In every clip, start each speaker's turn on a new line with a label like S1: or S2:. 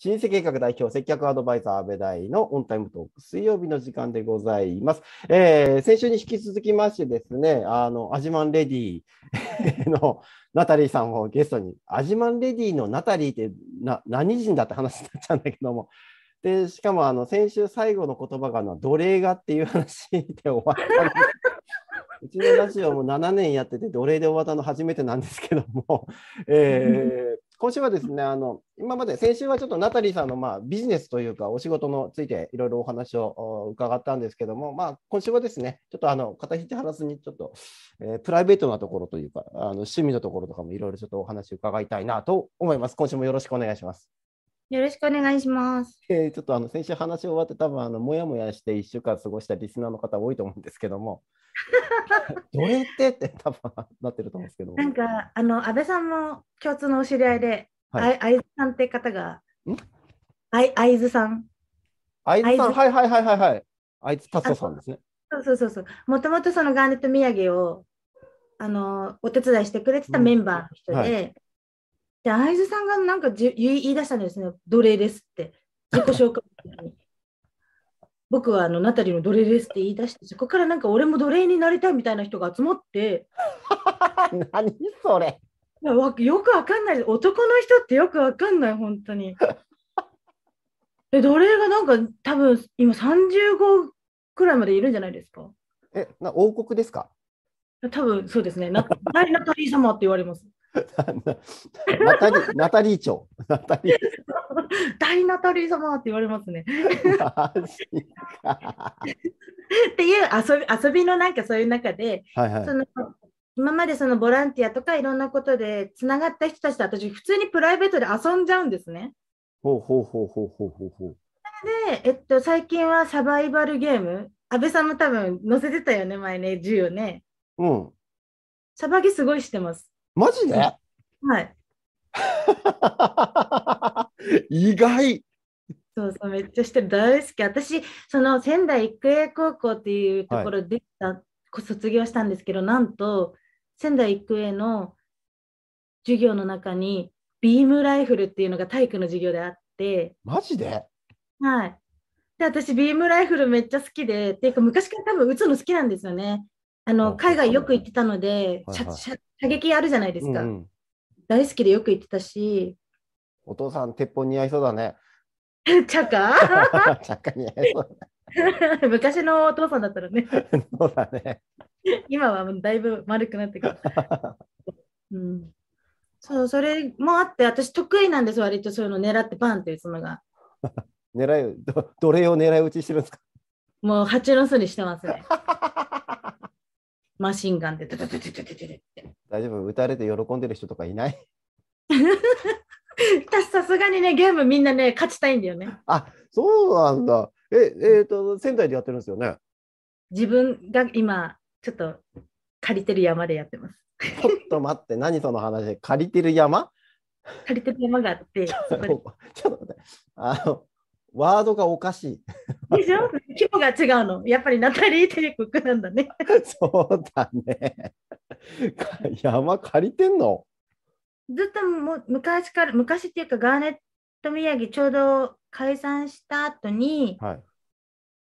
S1: 新世計画代表接客アドバイザー安倍大のオンタイムトーク水曜日の時間でございます。えー、先週に引き続きましてですね、あの、アジマンレディ のナタリーさんをゲストに、アジマンレディのナタリーってな何人だって話になっちゃうんだけども、で、しかもあの、先週最後の言葉がの奴隷がっていう話で終わったんです。うちのラジオも7年やってて、奴隷で終わったの初めてなんですけども、えー、今週はですね、あの今まで先週はちょっとナタリーさんのまあビジネスというか、お仕事についていろいろお話を伺ったんですけども、まあ、今週はですね、ちょっとあの肩ひじ張らずに、ちょっと、えー、プライベートなところというか、あの趣味のところとかもいろいろちょっとお話伺いたいなと思います。今週もよろしくお願いします。
S2: よろしくお願いします。
S1: えー、ちょっとあの先週話し終わって、多分あのもやもやして1週間過ごしたリスナーの方多いと思うんですけども、どうやってって多分なってると思うんですけど。なん
S2: か、あの、安倍さんも共通のお知り合いで、はい、会津さんって方が、会津さん。
S1: 会津さん、はい
S2: はいはいはいはい。会津達夫さんですね。そうそうそうそう。もともとそのガーネット土産を、あの、お手伝いしてくれてたメンバーの人で、うんはい、で、会津さんがなんかじ言い出したんですね、奴隷ですって、自己紹介に。僕はあのナタリーの奴隷ですって言い出してそこからなんか俺も奴隷になりたいみたいな人が集まって 何それよくわかんない男の人ってよくわかんない本当に え奴隷がなんか多分今35くらいまでいるんじゃないですかえな王国ですか多分そうですねなナタリー様って言われます
S1: ナタリナタリー長。ナタリー
S2: 大ナタリー様って言われますね。っていう遊び遊びのなんかそういう中で、はいはい、その今までそのボランティアとかいろんなことでつながった人たちと私普通にプライベートで遊んじゃうんですね。
S1: ほうほうほうほうほうほうほう。
S2: で、えっと、最近はサバイバルゲーム安倍さんも多分載せてたよね前ね10ね。うん。サバゲすごいしてます。
S1: マジではい。意外
S2: そうそう、めっちゃしてる。大好き。私、その仙台育英高校っていうところで、はい、卒業したんですけど、なんと、仙台育英の授業の中に、ビームライフルっていうのが体育の授業であって。マジではい。で、私、ビームライフルめっちゃ好きで、っていうか、昔から多分打つの好きなんですよね。あの海外よく行ってたので、はいはい、射撃あるじゃないですか、うんうん、大好きでよく行ってたし
S1: お父さん鉄砲似合いそうだね
S2: ゃかゃ
S1: か似合いそう
S2: だ、ね、昔のお父さんだったらね
S1: そうだね
S2: 今はもうだいぶ丸くなってくる、うん、そうそれもあって私得意なんです割とそういうの狙ってバンって打つのが
S1: 狙い奴どれを狙い撃ちしてるんですか
S2: もう蜂の巣にしてますねマシンガンで、大
S1: 丈夫撃たれて喜んでる人とかいない
S2: 私さすがにね、ゲームみんなね、勝ちたいんだよね。
S1: あ、そうなんだ。え、えっ、ー、と、仙台でやってるんですよね。
S2: 自分が今、ちょっと借りてる山でやってます。
S1: ちょっと待って、何その話、借りてる山
S2: 借りてる山があって、ちょっと待
S1: って、あの、ワードがおかし
S2: い。でしょ規模が違うの。やっぱりナタリー・テレコックなんだね。
S1: そうだね。山借りてんの
S2: ずっとも昔から、昔っていうか、ガーネット宮城ちょうど解散した後に、はい、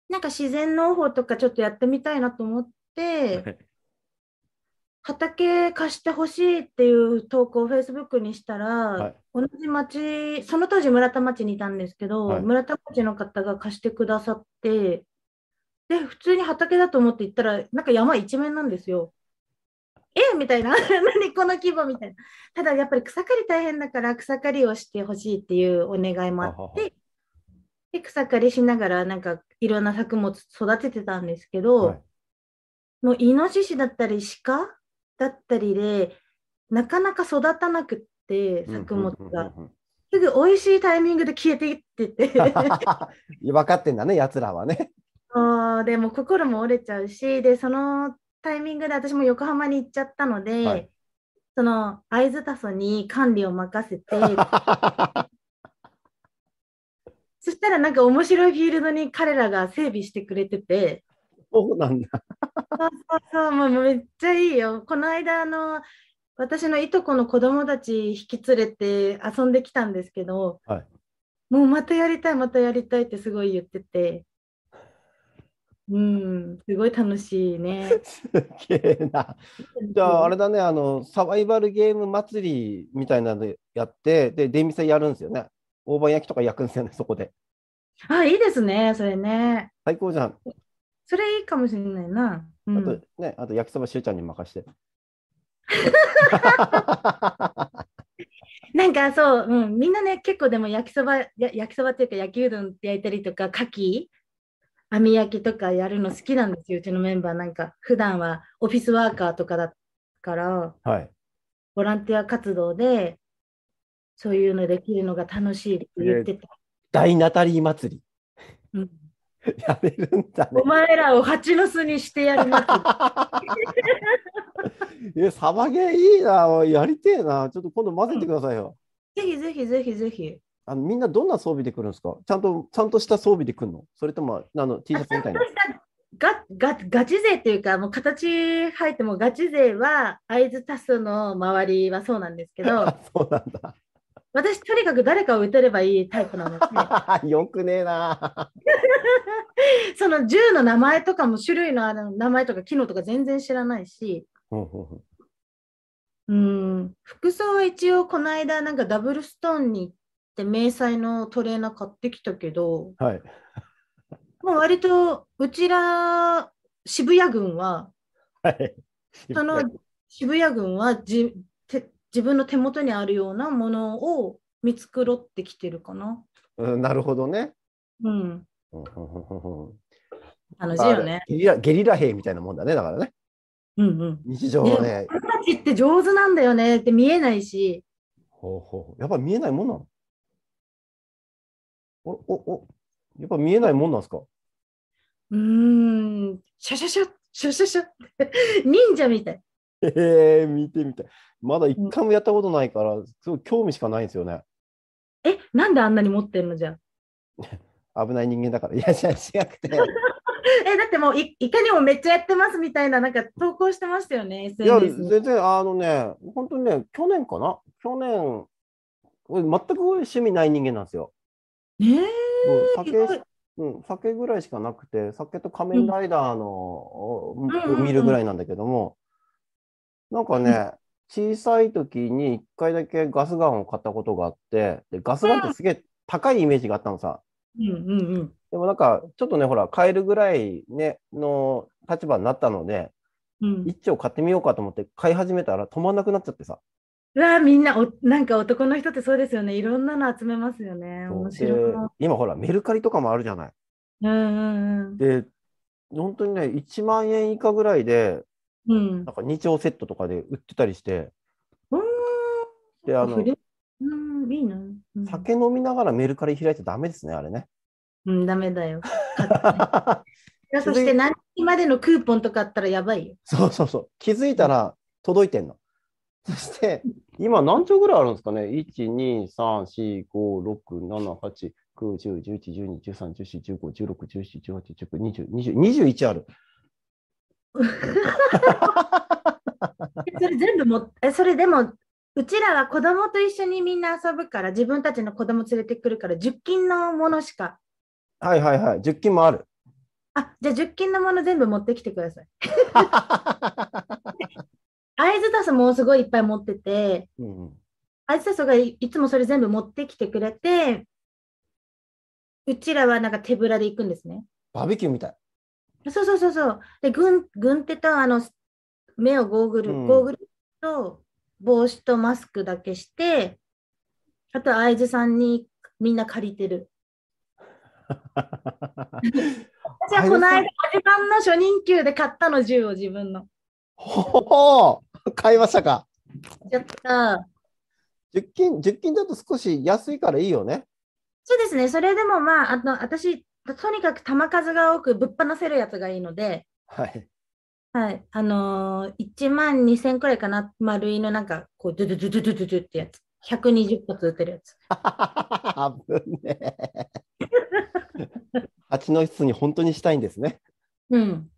S2: なんか自然農法とかちょっとやってみたいなと思って、はい、畑貸してほしいっていう投稿をフェイスブックにしたら、はい、同じ町その当時村田町にいたんですけど、はい、村田町の方が貸してくださってで普通に畑だと思って行ったらなんか山一面なんですよ。えみたいな 何この規模みたいなただやっぱり草刈り大変だから草刈りをしてほしいっていうお願いもあってで草刈りしながらなんかいろんな作物育ててたんですけど、はい、もうイノシシだったり鹿だったりでなかなか育たなくって作物が。すぐ美味しいタイミングで消えていってて
S1: 分かってんだねやつらはね。
S2: あでも心も折れちゃうしでそのタイミングで私も横浜に行っちゃったので、はい、その会津田祖に管理を任せて そしたらなんか面白いフィールドに彼らが整備してくれててそうなんだそうそうもうめっちゃいいよ。この間あの私のいとこの子供たち引き連れて遊んできたんですけど、はい、もうまたやりたいまたやりたいってすごい言ってて。うん、すごい楽しいね。すげえな。
S1: じゃあ、あれだね、あの、サバイバルゲーム祭りみたいなのやって、で、出店やるんですよね。大判焼きとか焼くんですよね、そこで。
S2: あ、いいですね、それね。最高じゃん。それいいかもしれないな。うん、
S1: あとね、あと焼きそばしゅうちゃんに任して。
S2: なんかそう、うん、みんなね、結構でも焼きそば、や焼きそばっていうか焼きうどん焼いたりとか、牡蠣、網焼きとかやるの好きなんですよ、うちのメンバー。なんか普段はオフィスワーカーとかだから、はい、ボランティア活動でそういうのできるのが楽しいって言ってた。えー、
S1: 大ナタリー祭り。うん
S2: やめるんだ、ね、お前らを蜂の巣にしてやるます。い や、サ
S1: バゲーいいな、やりてえな。ちょっと今度混ぜてくださいよ。
S2: ぜひぜひぜひぜひ。
S1: あのみんなどんな装備で来るんですかちゃんとちゃんとした装備で来るのそれともあの T シャツみたいな。
S2: ガガガチ勢っていうか、もう形入ってもガチ勢は会津多数の周りはそうなんですけど、
S1: そうなんだ
S2: 私、とにかく誰かを打てればいいタイプなので。よくねえな。その銃の名前とかも種類のあの名前とか機能とか全然知らないし。うん服装は一応この間なんかダブルストーンに行って迷彩のトレーナー買ってきたけど、はい、もう割とうちら渋谷軍は、
S1: はい、そ
S2: の渋谷軍はじ自分の手元にあるようなものを見繕ってきてるかな。
S1: うん、なるほどね。
S2: うん。楽しいよね。
S1: ゲリラゲリラ兵みたいなもんだね、だからね。うんうん、日常はね。
S2: 俺たちって上手なんだよねって見えないし。
S1: ほうほうやっぱ見えないもんなのおおおやっぱ見えないもんなんですか
S2: うん、シャシャシャ、シャシャシャ、忍者みたい。
S1: えー、見てみたい。まだ一回もやったことないから、すごい興味しかないんですよね。
S2: え、なんであんなに持ってんのじゃ
S1: 危ない人間だから。いや、違くて。
S2: え、だってもうい、いかにもめっちゃやってますみたいな、なんか投稿してましたよね、いや、全
S1: 然、あのね、本当にね、去年かな去年、俺全く趣味ない人間なんですよ。えー、酒うん、酒ぐらいしかなくて、酒と仮面ライダーの、を見るぐらいなんだけども、なんかね、小さい時に一回だけガスガンを買ったことがあって、でガスガンってすげえ高いイメージがあったのさ。
S2: うんうんうん、
S1: でもなんか、ちょっとね、ほら、買えるぐらい、ね、の立場になったので、うん、一丁買ってみようかと思って買い始めたら止まんなくなっちゃってさ。
S2: うわみんなおなんか男の人ってそうですよねいろんなの集めますよね面白い
S1: 今ほらメルカリとかもあるじゃない。
S2: うんうんうん、
S1: で本当にね1万円以下ぐらいでうん、なんか2丁セットとかで売ってたりして、うん、であの、うん
S2: いいなう
S1: ん、酒飲みながらメルカリ開いちゃだめですね、あれね。
S2: うん、ダメだよ。そして何日までのクーポンとかあったらやばいよ。
S1: そうそうそう。気づいたら届いてんの。そして、今何丁ぐらいあるんですかね ?1、2、3、4、5、6、7、8、9、10、11、12、13、14、15、16、17、18、19、20、21ある。
S2: それ全部もえそれでもうちらは子供と一緒にみんな遊ぶから自分たちの子供連れてくるから10金のものしか
S1: はいはいはい10金もある
S2: あじゃあ10金のもの全部持ってきてください会津 タスもすごいいっぱい持ってて会津、うん、タスがいつもそれ全部持ってきてくれてうちらはなんか手ぶらで行くんですね
S1: バーベキューみたい
S2: そうそうそうそう。で、軍軍手とあの目をゴーグル、うん、ゴーグルと帽子とマスクだけして、あと会津さんにみんな借りてる。
S1: 私
S2: はこの間、会津さんの初任給で買ったの、銃を自分の。
S1: ほほ買いましたか。やった。10金、1金だと少し安いからいいよね。
S2: そうですね、それでもまあ、あの私、とにかく球数が多くぶっ放せるやつがいいので、はい。はい。あのー、1万2000くらいかな、丸いのなんか、こう、ドゥドゥドゥドゥドゥドゥってやつ。120発打てるやつ。あ ぶね
S1: え。蜂の室に本当にしたいんですね。うん。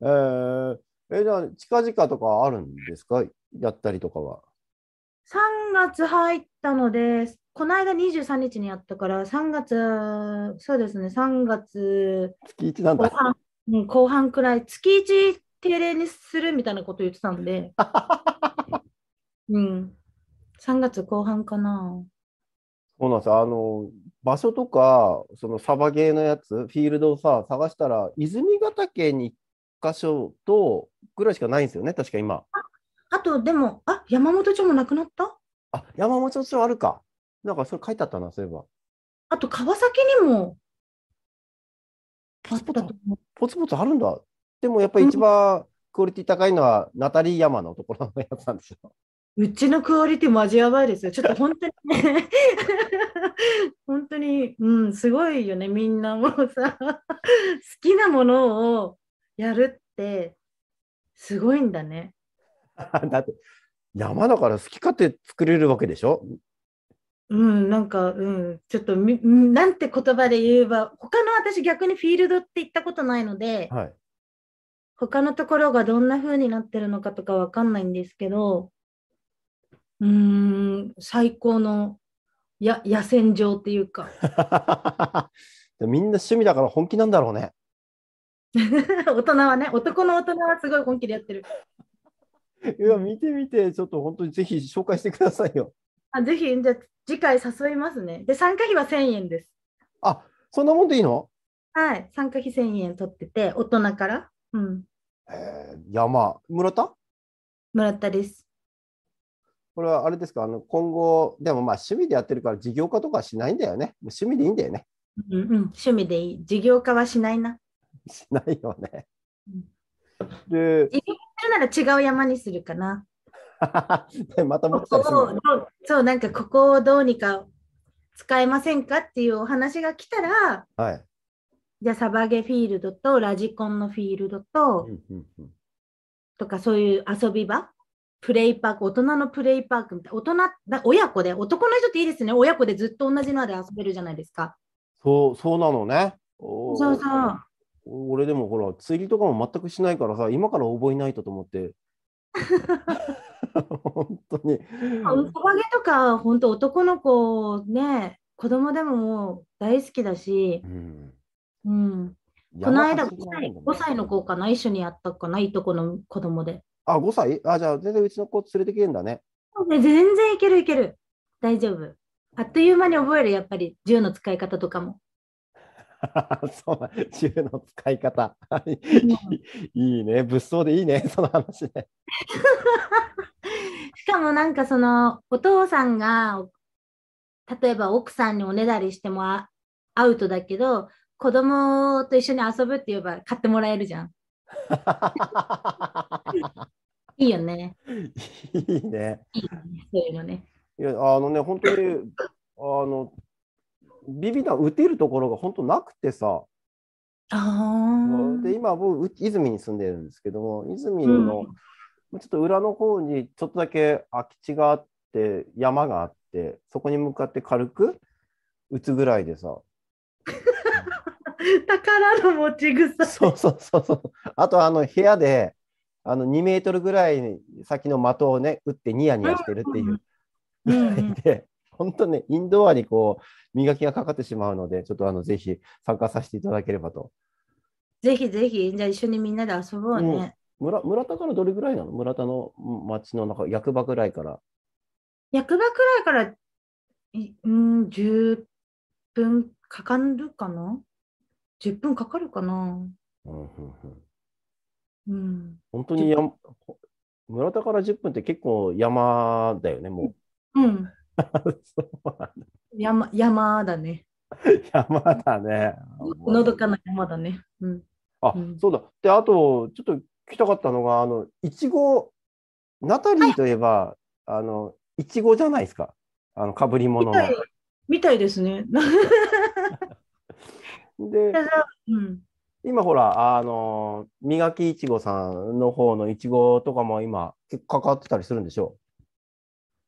S1: えー、え、じゃあ、近々とかあるんですかやったりとかは。
S2: 3月入ったので、この間23日にやったから、3月、そうですね、3月月1なんだ後半、うん、後半くらい、月1定例にするみたいなこと言ってたんで、うん、3月後半かな。
S1: そうなんですあの場所とか、そのサバゲーのやつ、フィールドをさ、探したら、泉ヶ岳に1箇所とぐらいしかないんですよね、確か今。ああと、でも、あ山本町もなくなったあ山本町あるか。なんかそれ書いてあったな、そういえば。
S2: あと、川崎にも
S1: ポツポツポツポツあるんだ。でもやっぱり一番クオリティ高いのは、ナタリー・山のところのやつなんで
S2: すよ。うちのクオリティマジやばいですよ。ちょっと本当にね、本当に、うん、すごいよね。みんなもうさ、好きなものをやるって、すごいんだね。
S1: だって、山だから好き勝手作れるわけでしょ
S2: うん、なんか、うん、ちょっとみ、なんて言葉で言えば、他の私逆にフィールドって行ったことないので、はい、他のところがどんな風になってるのかとかわかんないんですけど、うん、最高のや野戦場っていうか。
S1: みんな趣味だから本気なんだろうね。
S2: 大人はね、男の大人はすごい本気でやってる。
S1: いや、見てみて、ちょっと本当にぜひ紹介してくださいよ。
S2: あぜひ、じゃ次回誘いますね。で、参加費は1000円です。
S1: あそんなもんでいいの
S2: はい、参加費1000円取ってて、大人から。うん。
S1: えー、山、村田
S2: 村田です。
S1: これはあれですか、あの今後、でもまあ趣味でやってるから、事業化とかしないんだよね。趣味でいいんだよね。
S2: うんうん、趣味でいい。事業化はしないな。
S1: しないよね。うん、で、
S2: 事業化するなら違う山にするかな。
S1: また持ったりする
S2: そう、なんかここをどうにか使えませんかっていうお話が来たら、はい、じゃあサバゲフィールドとラジコンのフィールドと、とかそういう遊び場、プレイパーク、大人のプレイパークみたいな、大人、親子で、男の人っていいですね、親子でずっと同じので遊べるじゃないですか。
S1: そう、そうなのね。そうそう。俺でもほら、釣りとかも全くしないからさ、今から覚えないとと思って。本当に。
S2: おこげとか、本当男の子ね、子供でももう大好きだし、うん。うん、この間5歳、5歳の子かな、一緒にやったかな、いとこの子供で。あ、5歳あ、じゃあ全然うちの子連
S1: れてきてんだね。
S2: 全然いけるいける。大丈夫。あっという間に覚える、やっぱり、銃の使い方とかも。
S1: そう銃の使い方いいね物騒でいいねその話ね
S2: しかもなんかそのお父さんが例えば奥さんにおねだりしてもアウトだけど子供と一緒に遊ぶって言えば買ってもらえるじゃん。いいよね。
S1: いいね。いいねそういうのね。いやあのね本当にあのビビ弾打てるところが本当なくてさ。で今僕泉に住んでるんですけども泉の、うん、ちょっと裏の方にちょっとだけ空き地があって山があってそこに向かって軽く打つぐらいでさ
S2: 宝の持ち草そうそう
S1: そうそうあとあの部屋であの2メートルぐらい先の的をね打ってニヤニヤしてるっていうぐらいで、本当ね、インドアにこう、磨きがかかってしまうので、ちょっとあの、ぜひ参加させていただければと。
S2: ぜひぜひ、じゃあ一緒にみんなで遊ぼうね。
S1: う村村田からどれぐらいなの村田の町の中、役場くらいから。
S2: 役場くらいから、うん、10分かかるかな ?10 分かかるかな、
S1: うん本当にや村田から10分って結構山だよね、も
S2: う。うん、そうなんだ山山だね。
S1: 山だね。
S2: のどかな山だね。うん、
S1: あ、うん、そうだ。で、あと、ちょっと聞きたかったのが、あの、いちご、ナタリーといえば、はい、あの、いちごじゃないですか。あの、かぶり物の。
S2: みたいですね。で、うん、
S1: 今ほら、あの、磨きいちごさんの方のいちごとかも今、かかってたりするんでし
S2: ょう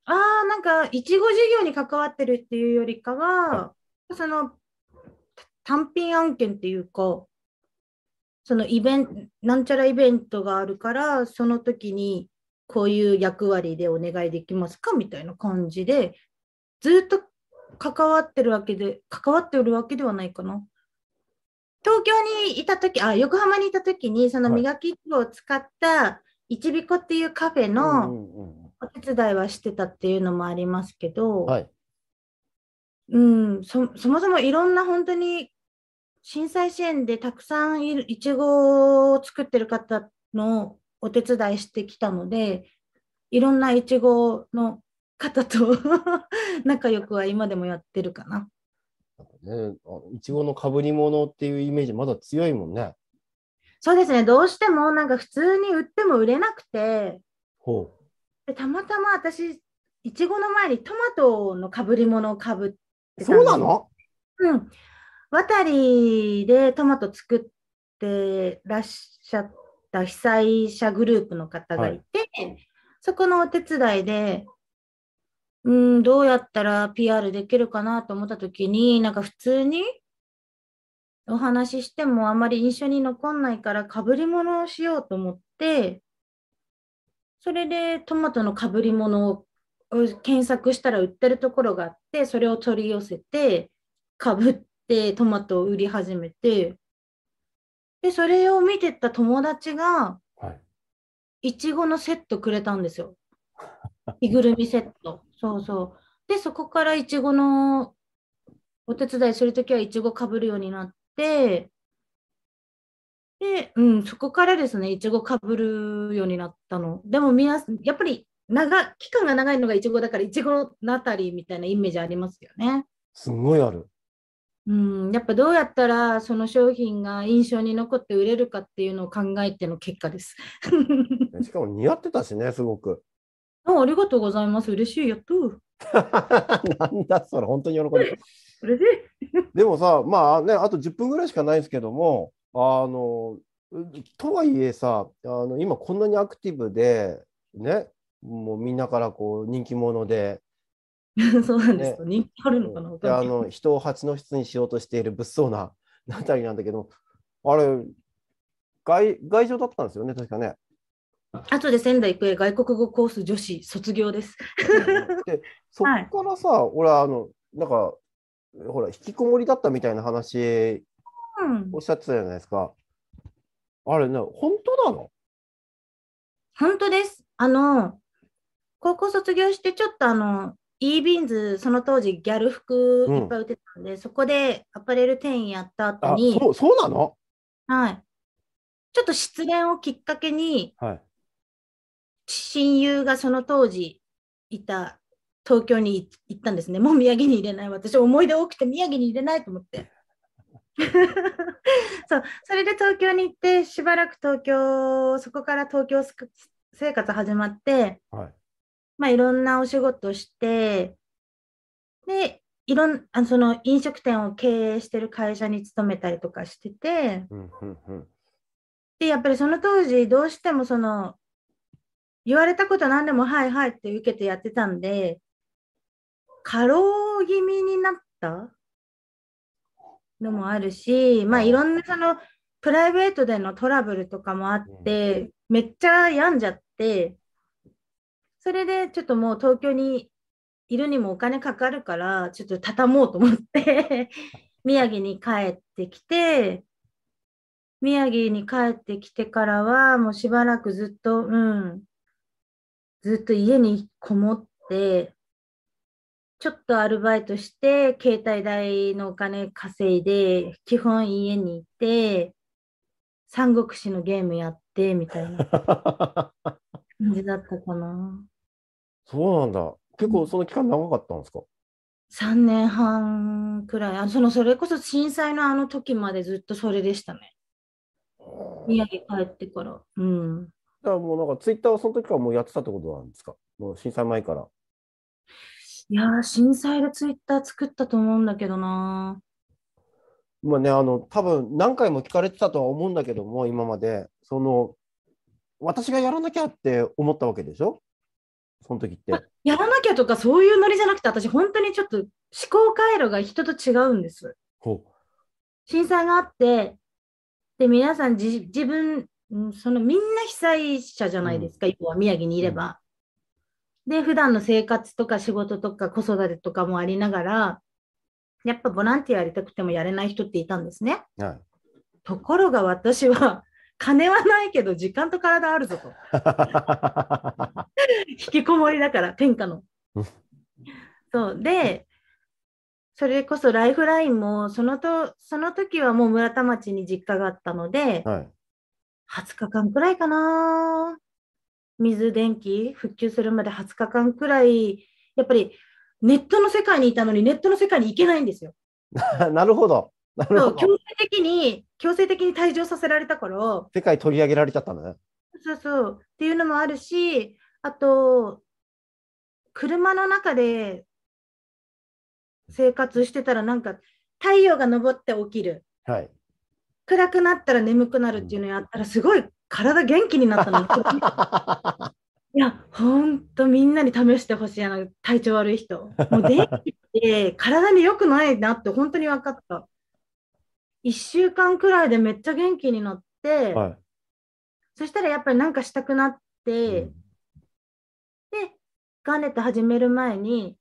S2: ああ、なんか、いちご事業に関わってるっていうよりかは、その、単品案件っていうか、そのイベント、なんちゃらイベントがあるから、その時にこういう役割でお願いできますかみたいな感じで、ずっと関わってるわけで、関わっておるわけではないかな。東京にいた時、あ、横浜にいた時に、その磨き器を使ったいちびこっていうカフェのお手伝いはしてたっていうのもありますけど、はい、うんそ、そもそもいろんな本当に震災支援でたくさんいるいちごを作ってる方のお手伝いしてきたのでいろんないちごの方と 仲良くは今でもやってるかな。
S1: ね、いちごのかぶり物っていうイメージまだ強いもんね。
S2: そうですねどうしてもなんか普通に売っても売れなくてほでたまたま私いちごの前にトマトのかぶり物をかぶってたそうなのうん渡りでトマト作ってらっしゃった被災者グループの方がいて、はい、そこのお手伝いでうんどうやったら PR できるかなと思った時になんか普通にお話ししてもあまり印象に残んないからかぶり物をしようと思ってそれでトマトのかぶり物を検索したら売ってるところがあってそれを取り寄せてかぶってトマトを売り始めてでそれを見てた友達がいちごのセットくれたんですよ。着ぐるみセット。そうそう。でそこからいちごのお手伝いする時はいちごかぶるようになってで、うん、そこからですね、いちごかぶるようになったの。でも、やっぱり長、期間が長いのがいちごだから、いちごのあたりみたいなイメージありますよね。
S1: すごいある。
S2: うん、やっぱどうやったらその商品が印象に残って売れるかっていうのを考えての結果です。
S1: しかも似合ってたしね、すごく。
S2: あありがとうございます。嬉しい。やっと。
S1: なんだそれ、本当に喜んで。でもさ、まあね、あと10分ぐらいしかないですけども、あのとはいえさあの今こんなにアクティブでねもうみんなからこう人気者で
S2: そうなんです、ね、人気あるのかな、であ
S1: の人を蜂の室にしようとしている物騒なナタ りなんだけどあれ外外場だったんですよね確かね。
S2: あとで仙台育英外国語コース女子卒業です。
S1: で そっからさ、はい、俺あのなんかほら引きこもりだったみたいな話おっしゃってたじゃないですか。あれね、本
S2: 当なの本当です。あの、高校卒業してちょっとあの、e ビンズその当時ギャル服いっぱい売ってたんで、うん、そこでアパレル店員やった後にそうそうなのはいちょっと失恋をきっかけに、はい、親友がその当時いた東京に行ったんですねもう宮城に入れない私思い出多くて宮城に入れないと思って そうそれで東京に行ってしばらく東京そこから東京生活始まって、はいまあ、いろんなお仕事してでいろんあその飲食店を経営してる会社に勤めたりとかしてて、うんうんうん、でやっぱりその当時どうしてもその言われたこと何でもはいはいって受けてやってたんで過労気味になったのもあるし、まあ、いろんなそのプライベートでのトラブルとかもあって、めっちゃ病んじゃって、それでちょっともう東京にいるにもお金かかるから、ちょっと畳もうと思って 宮城に帰ってきて、宮城に帰ってきてからは、もうしばらくずっと、うん、ずっと家にこもって、ちょっとアルバイトして、携帯代のお金稼いで、基本家にいて、三国志のゲームやって、みたいな 感じだったかな。
S1: そうなんだ。結構その期間長かったんですか、
S2: 3年半くらいあそのそれこそ震災のあの時までずっとそれでしたね宮城帰ってから
S1: うんだからもうなんかツイッターはその時からもうやってたってことなんですかもう震災前から
S2: いやー、震災でツイッター作ったと思うんだけどな。
S1: まあね、あの多分何回も聞かれてたとは思うんだけども、今まで、その私がやらなきゃって思ったわけでしょ、その時って。
S2: やらなきゃとか、そういうノリじゃなくて、私、本当にちょっと思考回路が人と違うんです。ほう震災があって、で皆さん自、自分、そのみんな被災者じゃないですか、うん、は宮城にいれば。で、普段の生活とか仕事とか子育てとかもありながら、やっぱボランティアやりたくてもやれない人っていたんですね。はい、ところが私は、金はないけど時間と体あるぞと。引きこもりだから、天下の。そうで、それこそライフラインもそのと、その時はもう村田町に実家があったので、はい、20日間くらいかな。水、電気、復旧するまで20日間くらい、やっぱりネットの世界にいたのに、ネットの世界に行けないんですよ。
S1: なるほど。なるほど強
S2: 制的に、強制的に退場させられたから。
S1: 世界取り上げられちゃったね。
S2: そうそうっていうのもあるし、あと、車の中で生活してたら、なんか太陽が昇って起きる、はい、暗くなったら眠くなるっていうのやったら、すごい体元気になったの いや本当みんなに試してほしいあの体調悪い人
S1: もう電気っ
S2: て 体に良くないなって本当に分かった1週間くらいでめっちゃ元気になって、はい、そしたらやっぱりなんかしたくなって、うん、でガーネット始める前に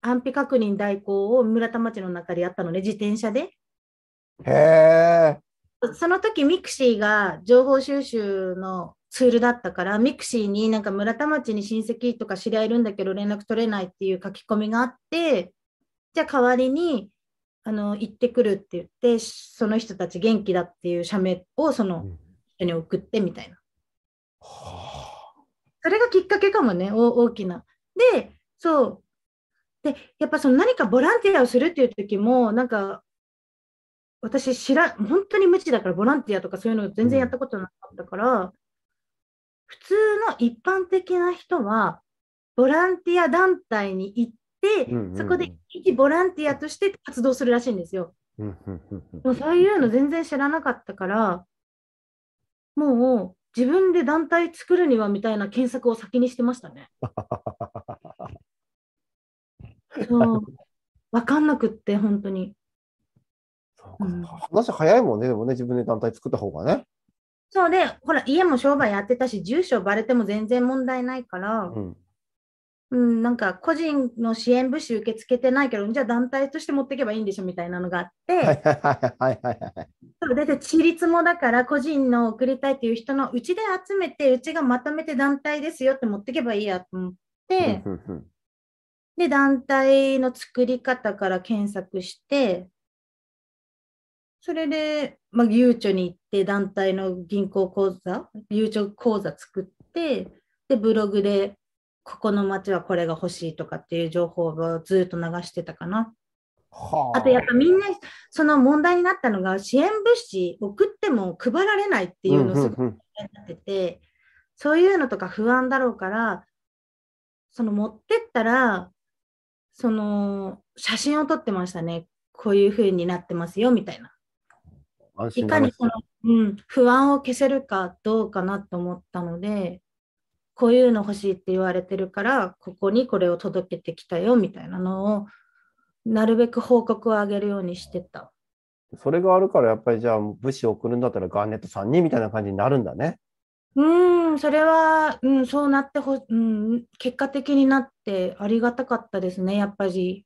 S2: 安否確認代行を村田町の中でやったのね自転車でへえその時ミクシーが情報収集のツールだったから、ミクシーになんか村田町に親戚とか知り合いいるんだけど連絡取れないっていう書き込みがあって、じゃあ代わりに、あの、行ってくるって言って、その人たち元気だっていう社名をその人に送ってみたいな。それがきっかけかもね、大きな。で、そう。で、やっぱその何かボランティアをするっていう時も、なんか私知ら、本当に無知だから、ボランティアとかそういうの全然やったことなかったから、うん、普通の一般的な人は、ボランティア団体に行って、うんうんそこで一ボランティアとして活動するらしいんですよ。うんうんうん、もうそういうの全然知らなかったから、もう自分で団体作るにはみたいな検索を先にしてましたね。そう分かんなくって、本当に。話
S1: 早いもんね、でもね、自分で団体作った方がね。
S2: そうで、ほら、家も商売やってたし、住所ばれても全然問題ないから、うん、うん、なんか個人の支援物資受け付けてないけど、じゃあ団体として持っていけばいいんでしょみたいなのがあって、
S1: だ
S2: って地立もだから、個人の送りたいっていう人のうちで集めて、うちがまとめて団体ですよって持っていけばいいやと思って、で、団体の作り方から検索して、それで、まあ、ゆうちょに行って団体の銀行口座ゆうちょ口座作ってでブログでここの町はこれが欲しいとかっていう情報をずっと流してたかな。はあ、あとやっぱみんなその問題になったのが支援物資送っても配られないっていうのすごく気になってて、そういうのとか不安だろうからその持ってったらその写真を撮ってましたねこういう風になってますよみたいな。いかにその、うん、不安を消せるかどうかなと思ったので、こういうの欲しいって言われてるから、ここにこれを届けてきたよみたいなのを、なるべく報告をあげるようにしてた。
S1: それがあるから、やっぱりじゃあ、物資を送るんだったらガーネットさんにみたいな感じになるんだね。
S2: うん、それは、うん、そうなってほ、うん、結果的になってありがたかったですね、やっぱり。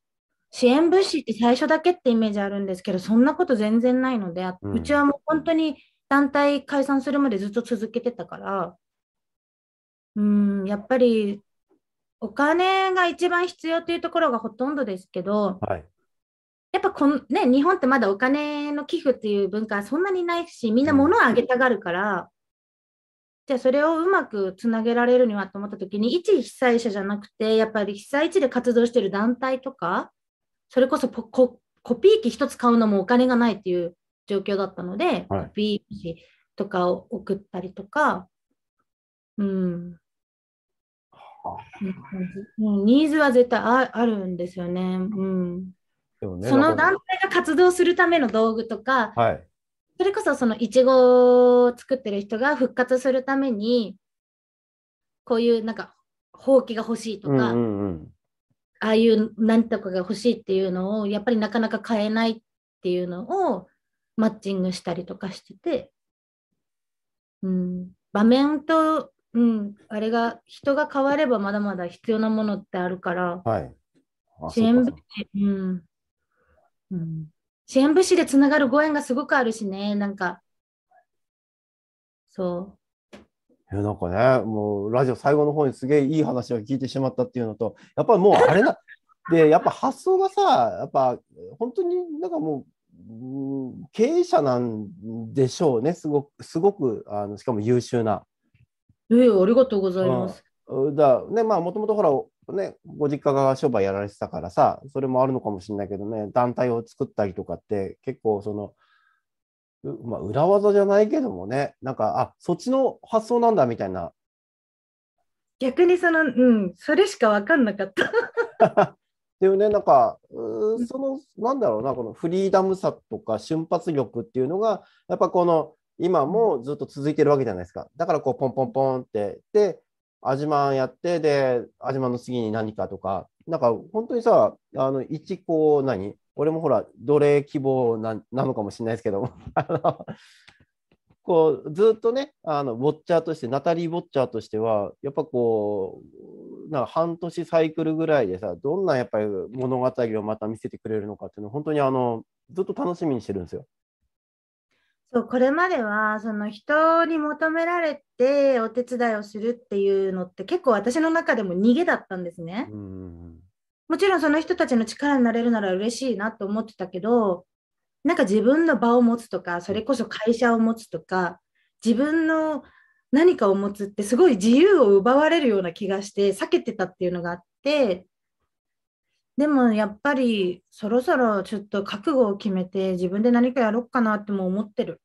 S2: 支援物資って最初だけってイメージあるんですけど、そんなこと全然ないので、うん、うちはもう本当に団体解散するまでずっと続けてたから、うん、やっぱりお金が一番必要というところがほとんどですけど、はい、やっぱこの、ね、日本ってまだお金の寄付っていう文化はそんなにないし、みんな物をあげたがるから、うん、じゃあそれをうまくつなげられるにはと思った時に、一被災者じゃなくて、やっぱり被災地で活動してる団体とか、それこそコピー機1つ買うのもお金がないっていう状況だったので、はい、コピー機とかを送ったりとか、うん。ニーズは絶対あるんですよね。うん、ねその団体が活動するための道具とか、はい、それこそそのいちごを作ってる人が復活するためにこういうなんかほうきが欲しいとか、うんうんうん、ああいう何とかが欲しいっていうのをやっぱりなかなか買えないっていうのをマッチングしたりとかしてて、うん、場面と、うん、あれが人が変わればまだまだ必要なものってあるから、
S1: はい、支援物
S2: 資、うんうん、支援物資でつながるご縁がすごくあるしねなんかそう
S1: いやなんかね、もうラジオ最後の方にすげえいい話を聞いてしまったっていうのと、やっぱりもうあれな、で、やっぱ発想がさ、やっぱ本当になんかもう、うん、経営者なんでしょうね、すごく、すごく、あのしかも優秀な。
S2: えー、ありがとうございます。
S1: うん、だね、まあ、もともとほら、ね、ご実家が商売やられてたからさ、それもあるのかもしれないけどね、団体を作ったりとかって、結構その、まあ、裏技じゃないけどもね、なんか、あそっちの発想なんだみたいな。
S2: 逆にその、うん、それしか分かんなかっ
S1: た。でもね、なんか、その、なんだろうな、このフリーダムさとか瞬発力っていうのが、やっぱこの、今もずっと続いてるわけじゃないですか。だから、こう、ポンポンポンって、で、アジマンやって、で、アジマンの次に何かとか、なんか、本当にさ、あの、一、こう、何俺もほら、奴隷希望ななのかもしれないですけど あのこうずっとね、あのウォッチャーとして、ナタリー・ウォッチャーとしては、やっぱこう、なんか半年サイクルぐらいでさ、どんなやっぱり物語をまた見せてくれるのかっていうの本当にあのずっと楽しみにしてるんですよ。
S2: そうこれまではその人に求められてお手伝いをするっていうのって結構私の中でも逃げだったんですね。うんもちろんその人たちの力になれるなら嬉しいなと思ってたけど、なんか自分の場を持つとか、それこそ会社を持つとか、自分の何かを持つってすごい自由を奪われるような気がして避けてたっていうのがあって、でもやっぱりそろそろちょっと覚悟を決めて自分で何かやろうかなっても思ってる。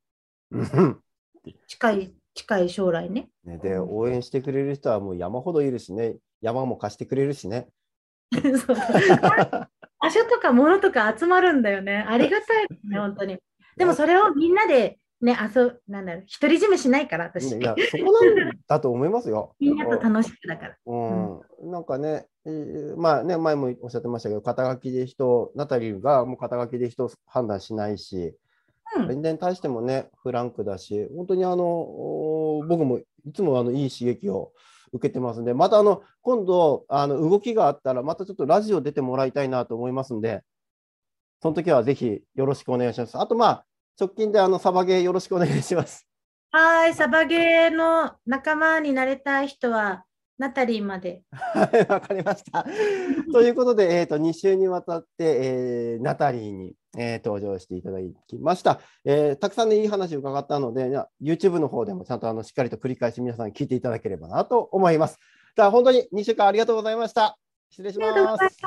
S2: 近い近い将来ね。
S1: で応援してくれる人はもう山ほどいるしね山も貸してくれるしね。
S2: 場所とか物とか集まるんだよね。ありがたいですね、本当に。でもそれをみんなで、ね、あそなんだろう、独り占めしないから、私。いや、そこなん
S1: だと思いますよ。みんなと楽しくだから。うん。なんかね、えー、まあね、前もおっしゃってましたけど、肩書きで人、ナタリーがもう肩書きで人判断しないし、全然対してもね、フランクだし、本当にあの、僕もいつもあのいい刺激を。受けてますんで、またあの今度あの動きがあったら、またちょっとラジオ出てもらいたいなと思いますんで、その時はぜひよろしくお願いします。あとまあ直近であのサバゲーよろしくお願いします。
S2: はい、サバゲーの仲間になれたい人はナタリーまで。わかり
S1: ました。ということで、えーと、二週にわたって、えー、ナタリーに、えー、登場していただきました、えー、たくさんのいい話を伺ったので、じゃ、ユーチューブの方でもちゃんとあのしっかりと繰り返し皆さん聞いていただければなと思います。じゃ本当に二週間ありがとうございました。失礼します。